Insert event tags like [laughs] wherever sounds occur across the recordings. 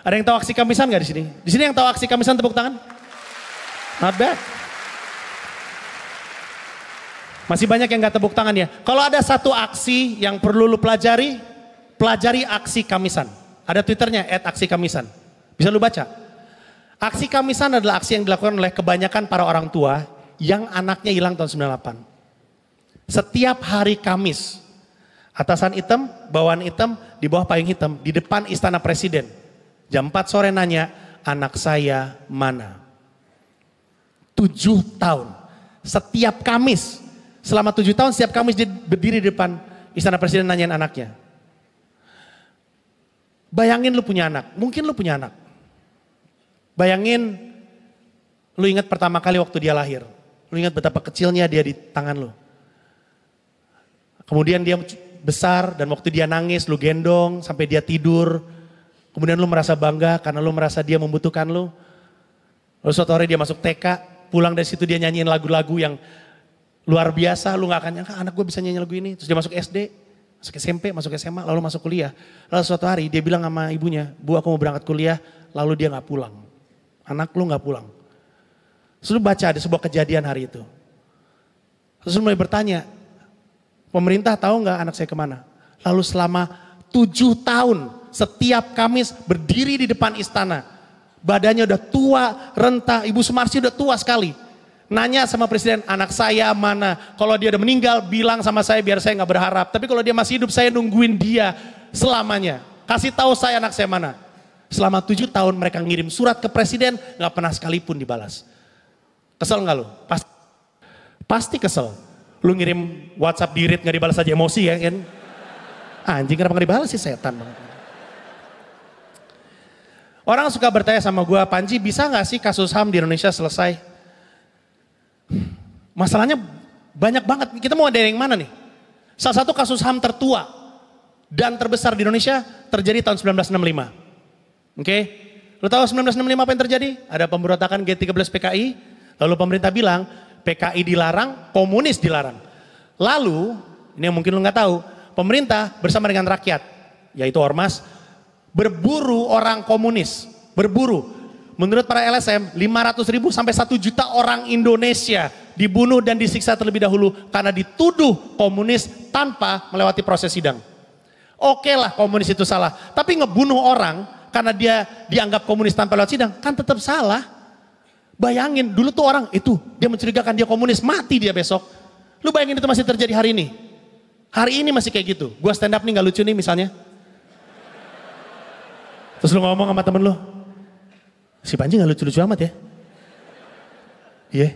Ada yang tahu aksi kamisan nggak di sini? Di sini yang tahu aksi kamisan tepuk tangan? Not bad. Masih banyak yang nggak tepuk tangan ya. Kalau ada satu aksi yang perlu lu pelajari, pelajari aksi kamisan. Ada twitternya, at aksi kamisan. Bisa lu baca. Aksi kamisan adalah aksi yang dilakukan oleh kebanyakan para orang tua yang anaknya hilang tahun 98. Setiap hari Kamis, atasan hitam, bawahan hitam, di bawah payung hitam, di depan istana presiden Jam 4 sore nanya, anak saya mana? Tujuh tahun. Setiap Kamis, selama tujuh tahun setiap Kamis dia berdiri di depan istana presiden nanyain anaknya. Bayangin lu punya anak, mungkin lu punya anak. Bayangin lu ingat pertama kali waktu dia lahir. Lu ingat betapa kecilnya dia di tangan lu. Kemudian dia besar dan waktu dia nangis lu gendong sampai dia tidur Kemudian lu merasa bangga karena lu merasa dia membutuhkan lu. Lalu suatu hari dia masuk TK, pulang dari situ dia nyanyiin lagu-lagu yang luar biasa. Lu gak akan nyangka anak gue bisa nyanyi lagu ini. Terus dia masuk SD, masuk SMP, masuk SMA, lalu masuk kuliah. Lalu suatu hari dia bilang sama ibunya, bu aku mau berangkat kuliah, lalu dia gak pulang. Anak lu gak pulang. Terus lu baca ada sebuah kejadian hari itu. Terus lu mulai bertanya, pemerintah tahu gak anak saya kemana? Lalu selama tujuh tahun setiap Kamis berdiri di depan istana. Badannya udah tua, rentah, Ibu Sumarsi udah tua sekali. Nanya sama presiden, anak saya mana? Kalau dia udah meninggal, bilang sama saya biar saya nggak berharap. Tapi kalau dia masih hidup, saya nungguin dia selamanya. Kasih tahu saya anak saya mana. Selama tujuh tahun mereka ngirim surat ke presiden, nggak pernah sekalipun dibalas. Kesel nggak lo? Pasti, pasti kesel. Lu ngirim WhatsApp dirit nggak dibalas aja emosi ya kan? Anjing kenapa nggak dibalas sih setan banget. Orang suka bertanya sama gue, Panji bisa nggak sih kasus HAM di Indonesia selesai? Masalahnya banyak banget. Kita mau ada yang mana nih? Salah satu kasus HAM tertua dan terbesar di Indonesia terjadi tahun 1965. Oke? Okay? Lo tahu 1965 apa yang terjadi? Ada pemberontakan G13 PKI, lalu pemerintah bilang PKI dilarang, komunis dilarang. Lalu, ini yang mungkin lo nggak tahu, pemerintah bersama dengan rakyat, yaitu ormas, Berburu orang komunis, berburu. Menurut para LSM, 500 ribu sampai 1 juta orang Indonesia dibunuh dan disiksa terlebih dahulu karena dituduh komunis tanpa melewati proses sidang. Oke lah komunis itu salah, tapi ngebunuh orang karena dia dianggap komunis tanpa lewat sidang kan tetap salah. Bayangin dulu tuh orang itu dia mencurigakan dia komunis mati dia besok. Lu bayangin itu masih terjadi hari ini. Hari ini masih kayak gitu. Gua stand up nih gak lucu nih misalnya. Terus lu ngomong sama temen lu, si Panji gak lucu-lucu amat ya. Iya, yeah.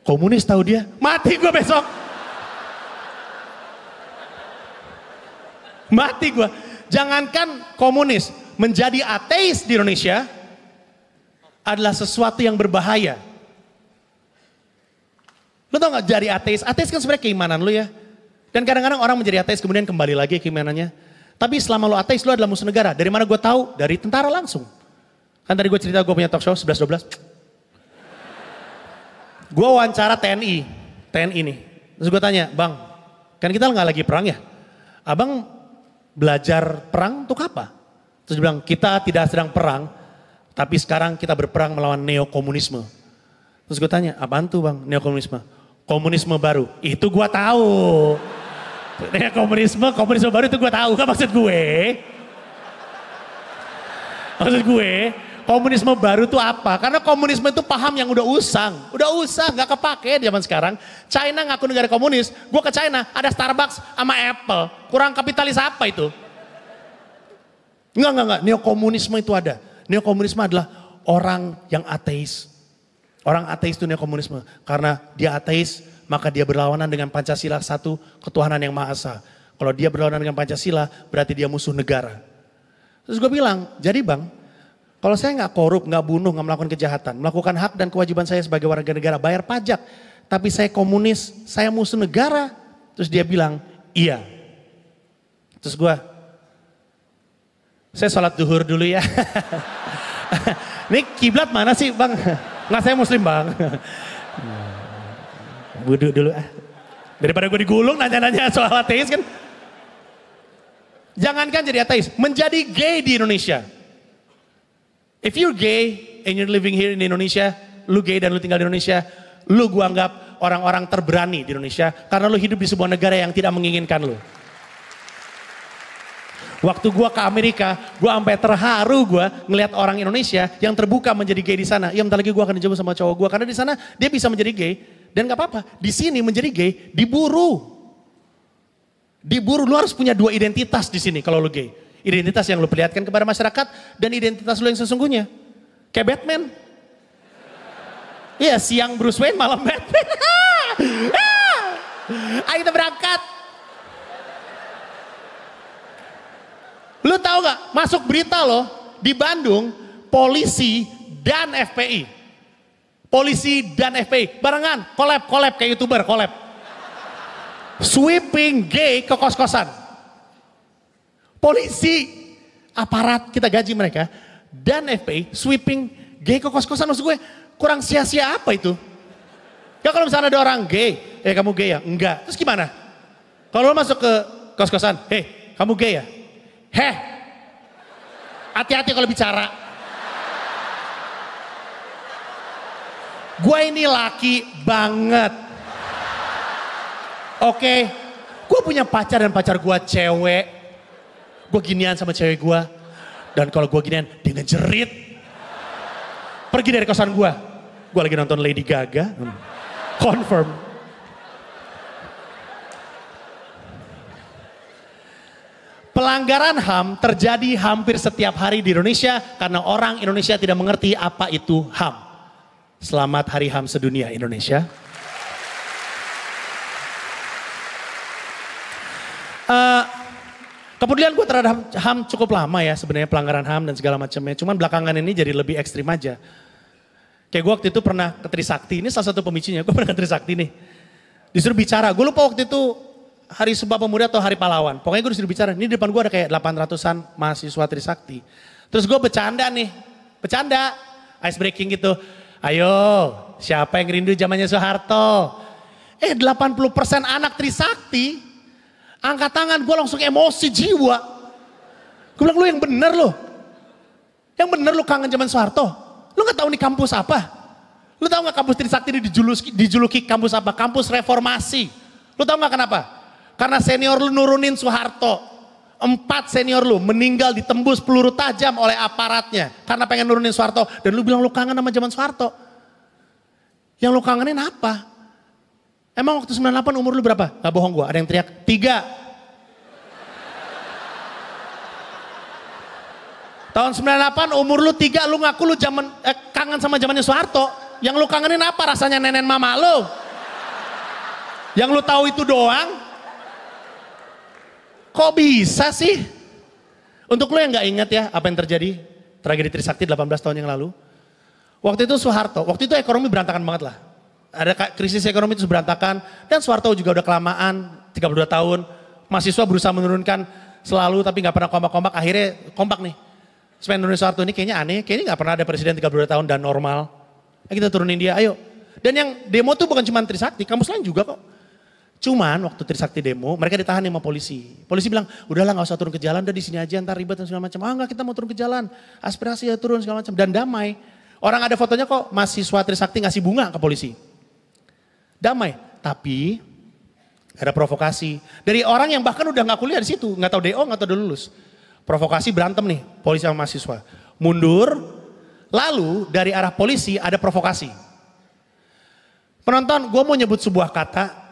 komunis tahu dia, mati gue besok. Mati gue. Jangankan komunis, menjadi ateis di Indonesia adalah sesuatu yang berbahaya. Lo tau gak jadi ateis? Ateis kan sebenarnya keimanan lu ya. Dan kadang-kadang orang menjadi ateis kemudian kembali lagi keimanannya. Tapi selama lo ateis, lo adalah musuh negara. Dari mana gue tahu? Dari tentara langsung. Kan tadi gue cerita gue punya talk show 11-12. Gue wawancara TNI. TNI nih. Terus gue tanya, bang, kan kita nggak lagi perang ya? Abang belajar perang untuk apa? Terus dia bilang, kita tidak sedang perang, tapi sekarang kita berperang melawan neokomunisme. Terus gue tanya, apaan tuh bang neokomunisme? Komunisme baru, itu gue tahu. Dengan ya, komunisme, komunisme baru itu gue tahu. Gak maksud gue. Maksud gue, komunisme baru itu apa? Karena komunisme itu paham yang udah usang. Udah usang, gak kepake zaman sekarang. China ngaku negara komunis, gue ke China ada Starbucks sama Apple. Kurang kapitalis apa itu? Enggak, enggak, enggak. Neokomunisme itu ada. Neokomunisme adalah orang yang ateis. Orang ateis itu neokomunisme. Karena dia ateis, maka dia berlawanan dengan Pancasila satu ketuhanan yang Maha Esa. Kalau dia berlawanan dengan Pancasila, berarti dia musuh negara. Terus gue bilang, jadi bang, kalau saya nggak korup, nggak bunuh, nggak melakukan kejahatan, melakukan hak dan kewajiban saya sebagai warga negara, bayar pajak, tapi saya komunis, saya musuh negara. Terus dia bilang, iya. Terus gue, saya sholat duhur dulu ya. [laughs] Ini kiblat mana sih bang? Nggak saya muslim bang wudhu dulu ah. Daripada gue digulung nanya-nanya soal ateis kan. Jangankan jadi ateis, menjadi gay di Indonesia. If you're gay and you're living here in Indonesia, lu gay dan lu tinggal di Indonesia, lu gue anggap orang-orang terberani di Indonesia karena lu hidup di sebuah negara yang tidak menginginkan lu. Waktu gue ke Amerika, gue sampai terharu gue ngelihat orang Indonesia yang terbuka menjadi gay di sana. Ya bentar lagi gue akan dijemput sama cowok gue karena di sana dia bisa menjadi gay dan nggak apa-apa, di sini menjadi gay diburu. Diburu, lu harus punya dua identitas di sini kalau lu gay. Identitas yang lu perlihatkan kepada masyarakat dan identitas lu yang sesungguhnya. Kayak Batman. Iya, siang Bruce Wayne, malam Batman. [laughs] Ayo kita berangkat. Lu tahu gak? Masuk berita loh di Bandung polisi dan FPI Polisi dan FPI. Barengan, kolab-kolab kayak youtuber, kolab Sweeping gay ke kos-kosan. Polisi, aparat, kita gaji mereka. Dan FPI, sweeping gay ke kos-kosan. Maksud gue, kurang sia-sia apa itu? Ya kalau misalnya ada orang gay, eh kamu gay ya? Enggak. Terus gimana? Kalau lo masuk ke kos-kosan, hei kamu gay ya? Heh, hati-hati kalau bicara. gue ini laki banget. Oke, okay? gue punya pacar dan pacar gue cewek. Gue ginian sama cewek gue. Dan kalau gue ginian, dia ngejerit. Pergi dari kosan gue. Gue lagi nonton Lady Gaga. Hmm. Confirm. Pelanggaran HAM terjadi hampir setiap hari di Indonesia karena orang Indonesia tidak mengerti apa itu HAM. Selamat Hari HAM Sedunia Indonesia. Uh, kepedulian gue terhadap HAM cukup lama ya sebenarnya pelanggaran HAM dan segala macamnya. Cuman belakangan ini jadi lebih ekstrim aja. Kayak gue waktu itu pernah ke Trisakti, ini salah satu pemicunya. Gue pernah ke Trisakti nih. Disuruh bicara, gue lupa waktu itu hari Sumpah Pemuda atau hari pahlawan. Pokoknya gue disuruh bicara, ini di depan gue ada kayak 800-an mahasiswa Trisakti. Terus gue bercanda nih, bercanda, ice breaking gitu. Ayo, siapa yang rindu zamannya Soeharto? Eh 80% anak Trisakti. Angkat tangan gue langsung emosi jiwa. Gue bilang lu yang bener lo. Yang bener lu kangen zaman Soeharto. Lu gak tahu nih kampus apa? Lu tahu gak kampus Trisakti ini dijuluki, dijuluki kampus apa? Kampus reformasi. Lu tahu gak kenapa? Karena senior lu nurunin Soeharto. Empat senior lu meninggal ditembus peluru tajam oleh aparatnya. Karena pengen nurunin Soeharto. Dan lu bilang lu kangen sama zaman Soeharto. Yang lu kangenin apa? Emang waktu 98 umur lu berapa? Gak bohong gue. ada yang teriak. Tiga. Tahun 98 umur lu tiga, lu ngaku lu zaman eh, kangen sama zamannya Soeharto. Yang lu kangenin apa rasanya nenek mama lu? Yang lu tahu itu doang? Kok bisa sih? Untuk lo yang gak ingat ya apa yang terjadi tragedi Trisakti 18 tahun yang lalu. Waktu itu Soeharto, waktu itu ekonomi berantakan banget lah. Ada krisis ekonomi itu berantakan dan Soeharto juga udah kelamaan 32 tahun. Mahasiswa berusaha menurunkan selalu tapi gak pernah kompak-kompak akhirnya kompak nih. Semen Indonesia Soeharto ini kayaknya aneh, kayaknya gak pernah ada presiden 32 tahun dan normal. Nah, kita turunin dia, ayo. Dan yang demo tuh bukan cuma Trisakti, kampus lain juga kok. Cuman waktu Trisakti demo, mereka ditahan sama polisi. Polisi bilang, udahlah nggak usah turun ke jalan, udah di sini aja, ntar ribet dan segala macam. Ah nggak kita mau turun ke jalan, aspirasi ya turun segala macam dan damai. Orang ada fotonya kok mahasiswa Trisakti ngasih bunga ke polisi. Damai, tapi ada provokasi dari orang yang bahkan udah nggak kuliah di situ, nggak tahu DO, nggak tahu udah lulus. Provokasi berantem nih, polisi sama mahasiswa. Mundur, lalu dari arah polisi ada provokasi. Penonton, gue mau nyebut sebuah kata,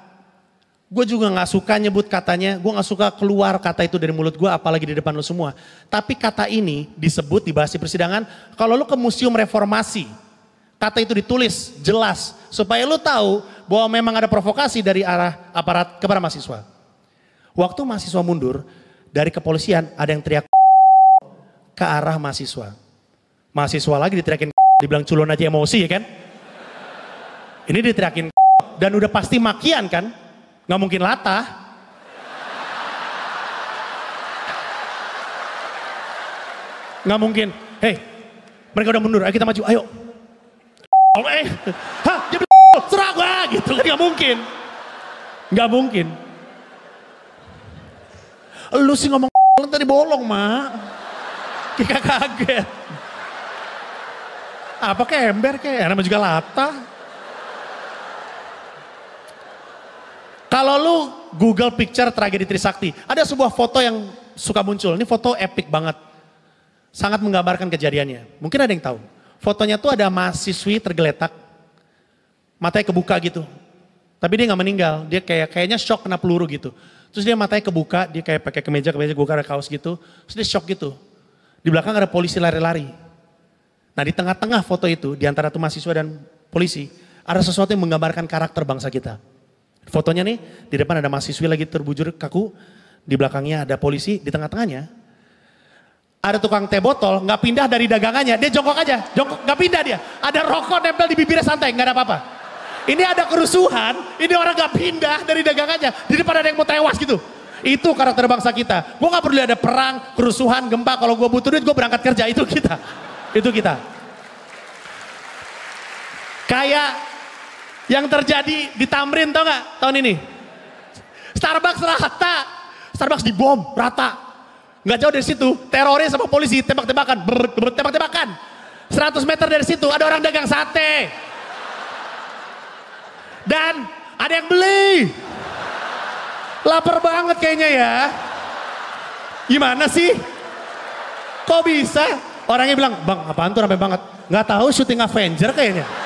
Gue juga gak suka nyebut katanya, gue gak suka keluar kata itu dari mulut gue apalagi di depan lo semua. Tapi kata ini disebut dibahas di persidangan, kalau lo ke museum reformasi, kata itu ditulis jelas supaya lo tahu bahwa memang ada provokasi dari arah aparat kepada mahasiswa. Waktu mahasiswa mundur dari kepolisian ada yang teriak ke arah mahasiswa. Mahasiswa lagi diteriakin [laughs] dibilang culon aja emosi ya kan. Ini diteriakin [laughs] dan udah pasti makian kan. Nggak mungkin latah. Nggak mungkin. Hei, mereka udah mundur, ayo kita maju, ayo. Eh, hah, dia serah gue, gitu. Gak mungkin. Gak mungkin. Lu sih ngomong tadi bolong, Mak. Kita kaget. Apa ke ember ke? Namanya juga latah. Kalau lu Google picture tragedi Trisakti, ada sebuah foto yang suka muncul. Ini foto epic banget. Sangat menggambarkan kejadiannya. Mungkin ada yang tahu. Fotonya tuh ada mahasiswi tergeletak. Matanya kebuka gitu. Tapi dia nggak meninggal. Dia kayak kayaknya shock kena peluru gitu. Terus dia matanya kebuka, dia kayak pakai kemeja, kemeja kebuka ada kaos gitu. Terus dia shock gitu. Di belakang ada polisi lari-lari. Nah di tengah-tengah foto itu, di antara tuh mahasiswa dan polisi, ada sesuatu yang menggambarkan karakter bangsa kita. Fotonya nih, di depan ada mahasiswi lagi terbujur kaku, di belakangnya ada polisi, di tengah-tengahnya ada tukang teh botol, nggak pindah dari dagangannya, dia jongkok aja, jongkok nggak pindah dia. Ada rokok nempel di bibirnya santai, nggak ada apa-apa. Ini ada kerusuhan, ini orang nggak pindah dari dagangannya, di depan ada yang mau tewas gitu. Itu karakter bangsa kita. Gue nggak perlu ada perang, kerusuhan, gempa. Kalau gue butuh duit, gue berangkat kerja. Itu kita, itu kita. Kayak yang terjadi di Tamrin tau gak tahun ini? Starbucks rata. Starbucks dibom rata. Gak jauh dari situ, teroris sama polisi tembak-tembakan, tembak-tembakan. 100 meter dari situ ada orang dagang sate. Dan ada yang beli. Laper banget kayaknya ya. Gimana sih? Kok bisa? Orangnya bilang, bang apaan tuh rame banget. Gak tahu syuting Avenger kayaknya.